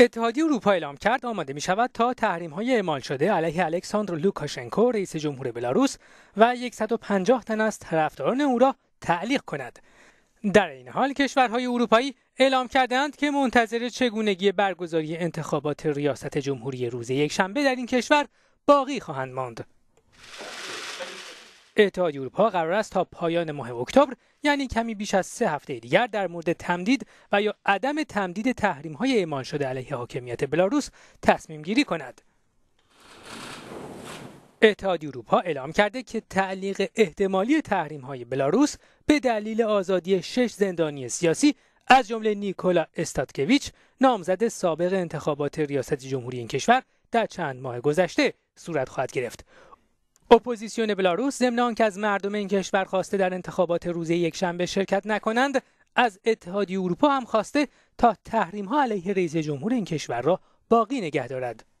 اتحادیه اروپا اعلام کرد آماده می شود تا تحریم های اعمال شده علیه الکساندر لوکاشنکو رئیس جمهور بلاروس و 150 تن از طرفداران او را تعلیق کند در این حال کشورهای اروپایی اعلام کردند که منتظر چگونگی برگزاری انتخابات ریاست جمهوری روز یکشنبه در این کشور باقی خواهند ماند اتحادیه اروپا قرار است تا پایان ماه اکتبر یعنی کمی بیش از سه هفته دیگر در مورد تمدید و یا عدم تمدید تحریم های اعمال شده علیه حاکمیت بلاروس تصمیم گیری کند. اتحادیه اروپا اعلام کرده که تعلیق احتمالی تحریم های بلاروس به دلیل آزادی شش زندانی سیاسی از جمله نیکولا استاتکویچ نامزد سابق انتخابات ریاست جمهوری این کشور در چند ماه گذشته صورت خواهد گرفت اپوزیسیون بلاروس ضمن که از مردم این کشور خواسته در انتخابات روز یکشنبه شرکت نکنند از اتحادیه اروپا هم خواسته تا تحریم ها علیه رئیس جمهور این کشور را باقی نگه دارد